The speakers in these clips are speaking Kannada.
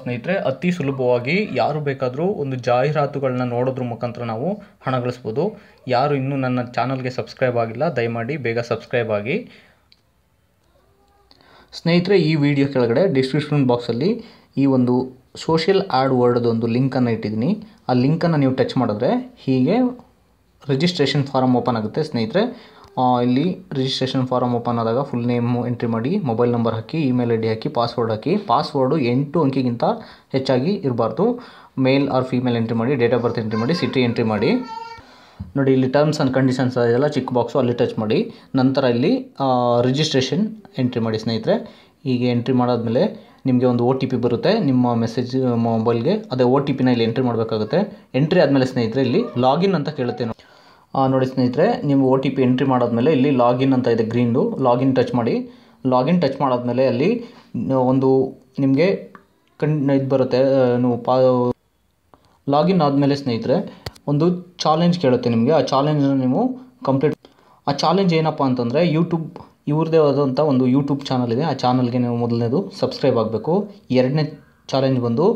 ಸ್ನೇಹಿತರೆ ಅತಿ ಸುಲಭವಾಗಿ ಯಾರು ಬೇಕಾದರೂ ಒಂದು ಜಾಹೀರಾತುಗಳನ್ನ ನೋಡೋದ್ರ ಮುಖಾಂತರ ನಾವು ಹಣ ಗಳಿಸ್ಬೋದು ಯಾರು ಇನ್ನೂ ನನ್ನ ಚಾನಲ್ಗೆ ಸಬ್ಸ್ಕ್ರೈಬ್ ಆಗಿಲ್ಲ ದಯಮಾಡಿ ಬೇಗ ಸಬ್ಸ್ಕ್ರೈಬ್ ಆಗಿ ಸ್ನೇಹಿತರೆ ಈ ವಿಡಿಯೋ ಕೆಳಗಡೆ ಡಿಸ್ಕ್ರಿಪ್ಷನ್ ಬಾಕ್ಸಲ್ಲಿ ಈ ಒಂದು ಸೋಷಿಯಲ್ ಆ್ಯಡ್ ವರ್ಡ್ದು ಒಂದು ಲಿಂಕನ್ನು ಇಟ್ಟಿದ್ದೀನಿ ಆ ಲಿಂಕನ್ನು ನೀವು ಟಚ್ ಮಾಡಿದ್ರೆ ಹೀಗೆ ರಿಜಿಸ್ಟ್ರೇಷನ್ ಫಾರಮ್ ಓಪನ್ ಆಗುತ್ತೆ ಸ್ನೇಹಿತರೆ ಇಲ್ಲಿ ರಿಜಿಸ್ಟ್ರೇಷನ್ ಫಾರಮ್ ಓಪನ್ ಆದಾಗ ಫುಲ್ ನೇಮು ಎಂಟ್ರಿ ಮಾಡಿ ಮೊಬೈಲ್ ನಂಬರ್ ಹಾಕಿ ಇಮೇಲ್ ಐ ಡಿ ಹಾಕಿ ಪಾಸ್ವರ್ಡ್ ಹಾಕಿ ಪಾಸ್ವರ್ಡು ಎಂಟು ಅಂಕಿಗಿಂತ ಹೆಚ್ಚಾಗಿ ಇರಬಾರ್ದು ಮೇಲ್ ಆರ್ ಫೀಮೇಲ್ ಎಂಟ್ರಿ ಮಾಡಿ ಡೇಟ್ ಆಫ್ ಬರ್ತ್ ಎಂಟ್ರಿ ಮಾಡಿ ಸಿಟಿ ಎಂಟ್ರಿ ಮಾಡಿ ನೋಡಿ ಇಲ್ಲಿ ಟರ್ಮ್ಸ್ ಆ್ಯಂಡ್ ಕಂಡೀಷನ್ಸ್ ಎಲ್ಲ ಚಿಕ್ ಬಾಕ್ಸು ಅಲ್ಲಿ ಟಚ್ ಮಾಡಿ ನಂತರ ಇಲ್ಲಿ ರಿಜಿಸ್ಟ್ರೇಷನ್ ಎಂಟ್ರಿ ಮಾಡಿ ಸ್ನೇಹಿತರೆ ಈಗ ಎಂಟ್ರಿ ಮಾಡಾದಮೇಲೆ ನಿಮಗೆ ಒಂದು ಒ ಟಿ ಪಿ ಬರುತ್ತೆ ನಿಮ್ಮ ಮೆಸೇಜ್ ಮೊಬೈಲ್ಗೆ ಅದೇ ಒ ಟಿ ಪಿನ ಇಲ್ಲಿ ಎಂಟ್ರಿ ಮಾಡಬೇಕಾಗುತ್ತೆ ಎಂಟ್ರಿ ಆದಮೇಲೆ ಸ್ನೇಹಿತರೆ ಇಲ್ಲಿ ಲಾಗಿನ್ ಅಂತ ಕೇಳುತ್ತೆ ನೋಡಿ ಸ್ನೇಹಿತರೆ ನೀವು ಒ ಟಿ ಪಿ ಎಂಟ್ರಿ ಮಾಡಾದ್ಮೇಲೆ ಇಲ್ಲಿ ಲಾಗಿನ್ ಅಂತ ಇದೆ ಗ್ರೀನ್ದು ಲಾಗಿನ್ ಟಚ್ ಮಾಡಿ ಲಾಗಿನ್ ಟಚ್ ಮಾಡಾದ್ಮೇಲೆ ಅಲ್ಲಿ ಒಂದು ನಿಮಗೆ ಕಣ್ ಇದು ಬರುತ್ತೆ ನೀವು ಪಾ ಲಾಗಿನ್ ಆದಮೇಲೆ ಸ್ನೇಹಿತರೆ ಒಂದು ಚಾಲೆಂಜ್ ಕೇಳುತ್ತೆ ನಿಮಗೆ ಆ ಚಾಲೆಂಜನ್ನು ನೀವು ಕಂಪ್ಲೀಟ್ ಆ ಚಾಲೆಂಜ್ ಏನಪ್ಪ ಅಂತಂದರೆ ಯೂಟ್ಯೂಬ್ ಇವ್ರದೇ ಆದಂಥ ಒಂದು ಯೂಟ್ಯೂಬ್ ಚಾನಲ್ ಇದೆ ಆ ಚಾನಲ್ಗೆ ನೀವು ಮೊದಲನೇದು ಸಬ್ಸ್ಕ್ರೈಬ್ ಆಗಬೇಕು ಎರಡನೇ ಚಾಲೆಂಜ್ ಬಂದು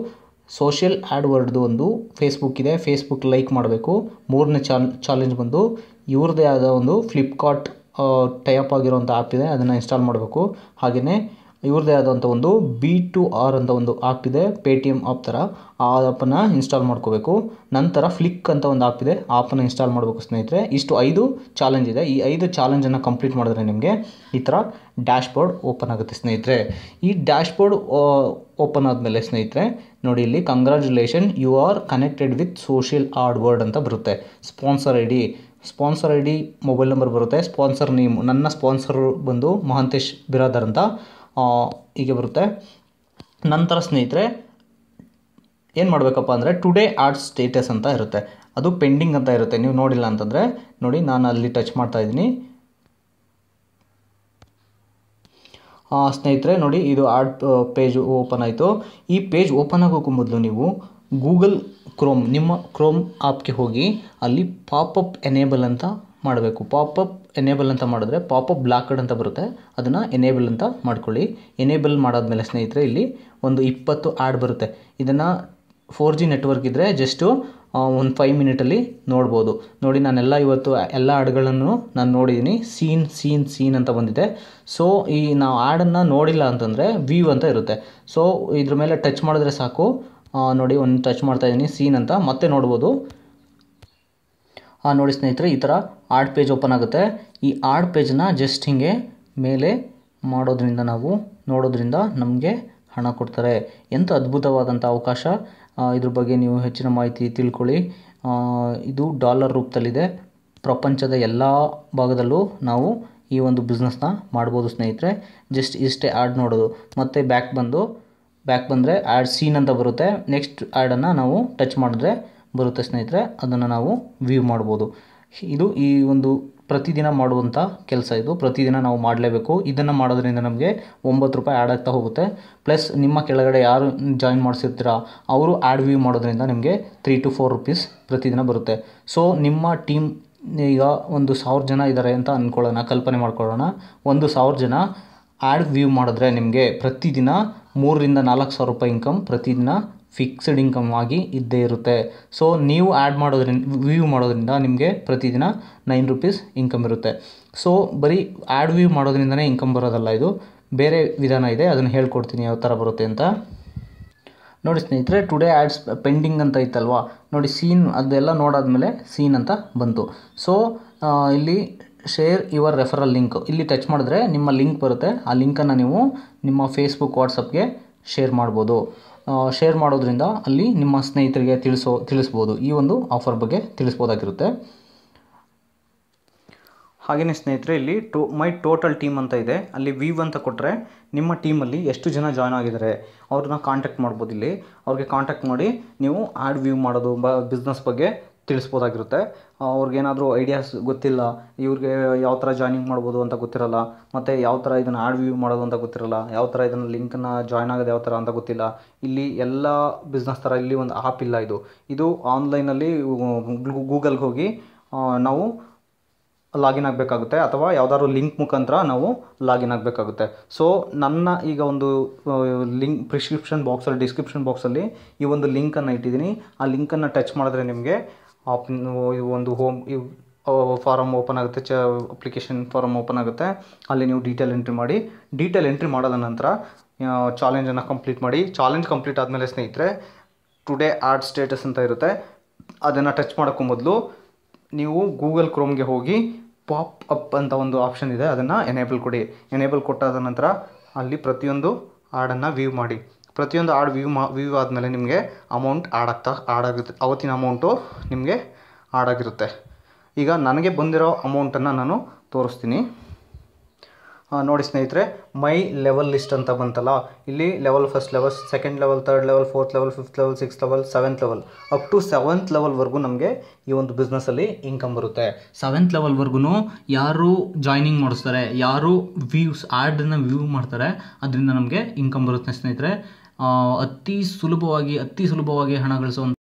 ಸೋಷಿಯಲ್ ಆ್ಯಡ್ ವರ್ಡ್ದು ಒಂದು ಫೇಸ್ಬುಕ್ ಇದೆ ಫೇಸ್ಬುಕ್ ಲೈಕ್ ಮಾಡಬೇಕು ಮೂರನೇ ಚಾಲ್ ಚಾಲೆಂಜ್ ಬಂದು ಇವ್ರದ್ದೇ ಆದ ಒಂದು ಫ್ಲಿಪ್ಕಾರ್ಟ್ ಟೈಅಪ್ ಆಗಿರೋಂಥ ಆ್ಯಪ್ ಇದೆ ಅದನ್ನು ಇನ್ಸ್ಟಾಲ್ ಮಾಡಬೇಕು ಹಾಗೆಯೇ ಇವ್ರದೇ ಆದಂಥ ಒಂದು ಬಿ ಟು ಆರ್ ಅಂತ ಒಂದು ಆ್ಯಪ್ ಇದೆ ಪೇ ಟಿ ಎಮ್ ಆಪ್ ಥರ ಆ ಆ್ಯಪನ್ನು ಇನ್ಸ್ಟಾಲ್ ಮಾಡ್ಕೋಬೇಕು ನಂತರ ಫ್ಲಿಕ್ ಅಂತ ಒಂದು ಆ್ಯಪ್ ಇದೆ ಇನ್ಸ್ಟಾಲ್ ಮಾಡಬೇಕು ಸ್ನೇಹಿತರೆ ಇಷ್ಟು ಐದು ಚಾಲೆಂಜ್ ಇದೆ ಈ ಐದು ಚಾಲೆಂಜನ್ನು ಕಂಪ್ಲೀಟ್ ಮಾಡಿದ್ರೆ ನಿಮಗೆ ಈ ಥರ ಡ್ಯಾಶ್ ಬೋರ್ಡ್ ಓಪನ್ ಆಗುತ್ತೆ ಸ್ನೇಹಿತರೆ ಈ ಡ್ಯಾಶ್ ಬೋರ್ಡ್ ಓಪನ್ ಆದಮೇಲೆ ಸ್ನೇಹಿತರೆ ನೋಡಿ ಇಲ್ಲಿ congratulation you are connected with social ಆರ್ಡ್ ವರ್ಡ್ ಅಂತ ಬರುತ್ತೆ sponsor I D sponsor I D mobile number ಬರುತ್ತೆ ಸ್ಪಾನ್ಸರ್ ನೇಮ್ ನನ್ನ ಸ್ಪಾನ್ಸರ್ ಬಂದು ಮಹಾಂತೇಶ್ ಬಿರಾದರ್ ಅಂತ ಹೀಗೆ ಬರುತ್ತೆ ನಂತರ ಸ್ನೇಹಿತರೆ ಏನು ಮಾಡಬೇಕಪ್ಪ ಅಂದರೆ ಟುಡೇ ಆರ್ಟ್ ಸ್ಟೇಟಸ್ ಅಂತ ಇರುತ್ತೆ ಅದು ಪೆಂಡಿಂಗ್ ಅಂತ ಇರುತ್ತೆ ನೀವು ನೋಡಿಲ್ಲ ಅಂತಂದರೆ ನೋಡಿ ನಾನು ಅಲ್ಲಿ ಟಚ್ ಮಾಡ್ತಾ ಇದ್ದೀನಿ ಸ್ನೇಹಿತರೆ ನೋಡಿ ಇದು ಆರ್ಟ್ ಪೇಜ್ ಓಪನ್ ಆಯಿತು ಈ ಪೇಜ್ ಓಪನ್ ಆಗೋಕ್ಕೂ ಮೊದಲು ನೀವು ಗೂಗಲ್ ಕ್ರೋಮ್ ನಿಮ್ಮ ಕ್ರೋಮ್ ಆ್ಯಪ್ಗೆ ಹೋಗಿ ಅಲ್ಲಿ ಪಾಪಪ್ ಎನೇಬಲ್ ಅಂತ ಮಾಡಬೇಕು ಪಾಪಪ್ ಎನೇಬಲ್ ಅಂತ ಮಾಡಿದ್ರೆ ಪಾಪಪ್ ಬ್ಲಾಕಡ್ ಅಂತ ಬರುತ್ತೆ ಅದನ್ನು ಎನೇಬಲ್ ಅಂತ ಮಾಡ್ಕೊಳ್ಳಿ ಎನೇಬಲ್ ಮಾಡಾದ್ಮೇಲೆ ಸ್ನೇಹಿತರೆ ಇಲ್ಲಿ ಒಂದು ಇಪ್ಪತ್ತು ಆ್ಯಡ್ ಬರುತ್ತೆ ಇದನ್ನು ಫೋರ್ ಜಿ ನೆಟ್ವರ್ಕ್ ಇದ್ದರೆ ಜಸ್ಟು ಒಂದು ಫೈವ್ ಮಿನಿಟಲ್ಲಿ ನೋಡ್ಬೋದು ನೋಡಿ ನಾನೆಲ್ಲ ಇವತ್ತು ಎಲ್ಲ ಆಡ್ಗಳನ್ನು ನಾನು ನೋಡಿದ್ದೀನಿ ಸೀನ್ ಸೀನ್ ಸೀನ್ ಅಂತ ಬಂದಿದೆ ಸೊ ಈ ನಾವು ಆ್ಯಡನ್ನು ನೋಡಿಲ್ಲ ಅಂತಂದರೆ ವ್ಯೂ ಅಂತ ಇರುತ್ತೆ ಸೊ ಇದ್ರ ಮೇಲೆ ಟಚ್ ಮಾಡಿದ್ರೆ ಸಾಕು ನೋಡಿ ಒಂದು ಟಚ್ ಮಾಡ್ತಾಯಿದ್ದೀನಿ ಸೀನ್ ಅಂತ ಮತ್ತೆ ನೋಡ್ಬೋದು ನೋಡಿ ಸ್ನೇಹಿತರೆ ಈ ಥರ ಆಡ್ ಪೇಜ್ ಓಪನ್ ಆಗುತ್ತೆ ಈ ಆಡ್ ಪೇಜನ್ನ ಜಸ್ಟ್ ಹೀಗೆ ಮೇಲೆ ಮಾಡೋದ್ರಿಂದ ನಾವು ನೋಡೋದ್ರಿಂದ ನಮಗೆ ಹಣ ಕೊಡ್ತಾರೆ ಎಂಥ ಅದ್ಭುತವಾದಂಥ ಅವಕಾಶ ಇದ್ರ ಬಗ್ಗೆ ನೀವು ಹೆಚ್ಚಿನ ಮಾಹಿತಿ ತಿಳ್ಕೊಳ್ಳಿ ಇದು ಡಾಲರ್ ರೂಪದಲ್ಲಿದೆ ಪ್ರಪಂಚದ ಎಲ್ಲ ಭಾಗದಲ್ಲೂ ನಾವು ಈ ಒಂದು ಬಿಸ್ನೆಸ್ನ ಮಾಡ್ಬೋದು ಸ್ನೇಹಿತರೆ ಜಸ್ಟ್ ಇಷ್ಟೇ ಆ್ಯಡ್ ನೋಡೋದು ಮತ್ತು ಬ್ಯಾಕ್ ಬಂದು ಬ್ಯಾಕ್ ಬಂದರೆ ಆ್ಯಡ್ ಸೀನ್ ಅಂತ ಬರುತ್ತೆ ನೆಕ್ಸ್ಟ್ ಆ್ಯಡನ್ನು ನಾವು ಟಚ್ ಮಾಡಿದ್ರೆ ಬರುತ್ತೆ ಸ್ನೇಹಿತರೆ ಅದನ್ನು ನಾವು ವ್ಯೂ ಮಾಡ್ಬೋದು ಇದು ಈ ಒಂದು ಪ್ರತಿದಿನ ಮಾಡುವಂಥ ಕೆಲಸ ಇದು ಪ್ರತಿದಿನ ನಾವು ಮಾಡಲೇಬೇಕು ಇದನ್ನು ಮಾಡೋದ್ರಿಂದ ನಮಗೆ ಒಂಬತ್ತು ರೂಪಾಯಿ ಆ್ಯಡ್ ಆಗ್ತಾ ಹೋಗುತ್ತೆ ಪ್ಲಸ್ ನಿಮ್ಮ ಕೆಳಗಡೆ ಯಾರು ಜಾಯಿನ್ ಮಾಡಿಸಿರ್ತೀರಾ ಅವರು ಆ್ಯಡ್ ವ್ಯೂ ಮಾಡೋದ್ರಿಂದ ನಿಮಗೆ ತ್ರೀ ಟು ಫೋರ್ ರುಪೀಸ್ ಪ್ರತಿದಿನ ಬರುತ್ತೆ ಸೊ ನಿಮ್ಮ ಟೀಮ್ ಈಗ ಒಂದು ಸಾವಿರ ಜನ ಇದ್ದಾರೆ ಅಂತ ಅಂದ್ಕೊಳ್ಳೋಣ ಕಲ್ಪನೆ ಮಾಡ್ಕೊಳ್ಳೋಣ ಒಂದು ಸಾವಿರ ಜನ ಆ್ಯಡ್ ವ್ಯೂ ಮಾಡಿದ್ರೆ ನಿಮಗೆ ಪ್ರತಿದಿನ ಮೂರರಿಂದ ನಾಲ್ಕು ಸಾವಿರ ರೂಪಾಯಿ ಇನ್ಕಮ್ ಪ್ರತಿದಿನ ಫಿಕ್ಸ್ಡ್ ಇನ್ಕಮ್ ಆಗಿ ಇದ್ದೇ ಇರುತ್ತೆ ಸೊ ನೀವು ಆ್ಯಡ್ ಮಾಡೋದ್ರಿಂದ ವ್ಯೂ ಮಾಡೋದರಿಂದ ನಿಮಗೆ ಪ್ರತಿದಿನ ನೈನ್ ರುಪೀಸ್ ಇನ್ಕಮ್ ಇರುತ್ತೆ ಸೊ ಬರೀ ಆ್ಯಡ್ ವ್ಯೂ ಮಾಡೋದ್ರಿಂದನೇ ಇನ್ಕಮ್ ಬರೋದಲ್ಲ ಇದು ಬೇರೆ ವಿಧಾನ ಇದೆ ಅದನ್ನು ಹೇಳ್ಕೊಡ್ತೀನಿ ಯಾವ ಥರ ಬರುತ್ತೆ ಅಂತ ನೋಡಿ ಸ್ನೇಹಿತರೆ ಟುಡೇ ಆ್ಯಡ್ಸ್ ಪೆಂಡಿಂಗ್ ಅಂತ ಇತ್ತಲ್ವಾ ನೋಡಿ ಸೀನ್ ಅದೆಲ್ಲ ನೋಡಾದ್ಮೇಲೆ ಸೀನ್ ಅಂತ ಬಂತು ಸೊ ಇಲ್ಲಿ ಶೇರ್ ಯುವರ್ ರೆಫರಲ್ ಲಿಂಕ್ ಇಲ್ಲಿ ಟಚ್ ಮಾಡಿದ್ರೆ ನಿಮ್ಮ ಲಿಂಕ್ ಬರುತ್ತೆ ಆ ಲಿಂಕನ್ನು ನೀವು ನಿಮ್ಮ ಫೇಸ್ಬುಕ್ ವಾಟ್ಸಪ್ಗೆ ಶೇರ್ ಮಾಡ್ಬೋದು ಶೇರ್ ಮಾಡೋದ್ರಿಂದ ಅಲ್ಲಿ ನಿಮ್ಮ ಸ್ನೇಹಿತರಿಗೆ ತಿಳಿಸೋ ತಿಳಿಸ್ಬೋದು ಈ ಒಂದು ಆಫರ್ ಬಗ್ಗೆ ತಿಳಿಸ್ಬೋದಾಗಿರುತ್ತೆ ಹಾಗೆಯೇ ಸ್ನೇಹಿತರೆ ಇಲ್ಲಿ ಟೋ ಮೈ ಟೋಟಲ್ ಟೀಮ್ ಅಂತ ಇದೆ ಅಲ್ಲಿ ವೀವ್ ಅಂತ ಕೊಟ್ಟರೆ ನಿಮ್ಮ ಟೀಮಲ್ಲಿ ಎಷ್ಟು ಜನ ಜಾಯ್ನ್ ಆಗಿದ್ದಾರೆ ಅವ್ರನ್ನ ಕಾಂಟ್ಯಾಕ್ಟ್ ಮಾಡ್ಬೋದು ಇಲ್ಲಿ ಅವ್ರಿಗೆ ಕಾಂಟ್ಯಾಕ್ಟ್ ಮಾಡಿ ನೀವು ಆ್ಯಡ್ ವ್ಯೂ ಮಾಡೋದು ಬಿಸ್ನೆಸ್ ಬಗ್ಗೆ ತಿಳಿಸ್ಬೋದಾಗಿರುತ್ತೆ ಅವ್ರಿಗೇನಾದರೂ ಐಡಿಯಾಸ್ ಗೊತ್ತಿಲ್ಲ ಇವ್ರಿಗೆ ಯಾವ ಥರ ಜಾಯ್ನಿಂಗ್ ಮಾಡ್ಬೋದು ಅಂತ ಗೊತ್ತಿರಲ್ಲ ಮತ್ತು ಯಾವ ಥರ ಇದನ್ನು ಆ್ಯಡ್ ವ್ಯೂ ಮಾಡೋದು ಅಂತ ಗೊತ್ತಿರಲ್ಲ ಯಾವ ಥರ ಇದನ್ನು ಲಿಂಕನ್ನು ಜಾಯ್ನ್ ಆಗೋದು ಯಾವ ಥರ ಅಂತ ಗೊತ್ತಿಲ್ಲ ಇಲ್ಲಿ ಎಲ್ಲ ಬಿಸ್ನೆಸ್ ಥರ ಇಲ್ಲಿ ಒಂದು ಆ್ಯಪ್ ಇಲ್ಲ ಇದು ಇದು ಆನ್ಲೈನಲ್ಲಿ ಗೂಗಲ್ಗೆ ಹೋಗಿ ನಾವು ಲಾಗಿನ್ ಆಗಬೇಕಾಗುತ್ತೆ ಅಥವಾ ಯಾವುದಾದ್ರು ಲಿಂಕ್ ಮುಖಾಂತರ ನಾವು ಲಾಗಿನ್ ಆಗಬೇಕಾಗುತ್ತೆ ಸೊ ನನ್ನ ಈಗ ಒಂದು ಲಿಂಕ್ ಪ್ರಿಸ್ಕ್ರಿಪ್ಷನ್ ಬಾಕ್ಸಲ್ಲಿ ಡಿಸ್ಕ್ರಿಪ್ಷನ್ ಬಾಕ್ಸಲ್ಲಿ ಈ ಒಂದು ಲಿಂಕನ್ನು ಇಟ್ಟಿದ್ದೀನಿ ಆ ಲಿಂಕನ್ನು ಟಚ್ ಮಾಡಿದ್ರೆ ನಿಮಗೆ ಆಪ್ ಒಂದು ಹೋಮ್ ಇವು ಫಾರಮ್ ಓಪನ್ ಆಗುತ್ತೆ ಚ ಅಪ್ಲಿಕೇಶನ್ ಫಾರಮ್ ಓಪನ್ ಆಗುತ್ತೆ ಅಲ್ಲಿ ನೀವು ಡೀಟೇಲ್ ಎಂಟ್ರಿ ಮಾಡಿ ಡೀಟೇಲ್ ಎಂಟ್ರಿ ಮಾಡಿದ ನಂತರ ಚಾಲೆಂಜನ್ನು ಕಂಪ್ಲೀಟ್ ಮಾಡಿ ಚಾಲೆಂಜ್ ಕಂಪ್ಲೀಟ್ ಆದಮೇಲೆ ಸ್ನೇಹಿತರೆ ಟುಡೇ ಆಡ್ ಸ್ಟೇಟಸ್ ಅಂತ ಇರುತ್ತೆ ಅದನ್ನು ಟಚ್ ಮಾಡೋಕ್ಕೂ ಮೊದಲು ನೀವು ಗೂಗಲ್ ಕ್ರೋಮ್ಗೆ ಹೋಗಿ ಪಾಪ್ ಅಪ್ ಅಂತ ಒಂದು ಆಪ್ಷನ್ ಇದೆ ಅದನ್ನು ಎನೇಬಲ್ ಕೊಡಿ ಎನೇಬಲ್ ಕೊಟ್ಟಾದ ನಂತರ ಅಲ್ಲಿ ಪ್ರತಿಯೊಂದು ಆಡನ್ನು ವ್ಯೂ ಮಾಡಿ ಪ್ರತಿಯೊಂದು ಆಡ್ ವ್ಯೂ ಮಾ ವ್ಯೂ ಆದಮೇಲೆ ನಿಮಗೆ ಅಮೌಂಟ್ ಆಡಾಗ್ತಾ ಆಡಾಗಿರುತ್ತೆ ಅವತ್ತಿನ ಆವತ್ತಿನ ಅಮೌಂಟು ನಿಮಗೆ ಹಾಡಾಗಿರುತ್ತೆ ಈಗ ನನಗೆ ಬಂದಿರೋ ಅಮೌಂಟನ್ನು ನಾನು ತೋರಿಸ್ತೀನಿ ನೋಡಿ ಸ್ನೇಹಿತರೆ ಮೈ ಲೆವೆಲ್ ಲಿಸ್ಟ್ ಅಂತ ಬಂತಲ್ಲ ಇಲ್ಲಿ level first level second level third level fourth level fifth level six level seventh level up to seventh ಲೆವೆಲ್ವರೆಗೂ ನಮಗೆ ಈ ಒಂದು ಬಿಸ್ನೆಸ್ಸಲ್ಲಿ ಇನ್ಕಮ್ ಬರುತ್ತೆ ಸೆವೆಂತ್ ಲೆವೆಲ್ವರೆಗೂ ಯಾರು ಜಾಯ್ನಿಂಗ್ ಮಾಡಿಸ್ತಾರೆ ಯಾರು ವ್ಯೂಸ್ ಆ್ಯಡನ್ನು ವ್ಯೂ ಮಾಡ್ತಾರೆ ಅದರಿಂದ ನಮಗೆ ಇನ್ಕಮ್ ಬರುತ್ತೆ ಸ್ನೇಹಿತರೆ ಅತಿ ಸುಲಭವಾಗಿ ಅತಿ ಸುಲಭವಾಗಿ ಹಣ ಗಳಿಸುವಂತ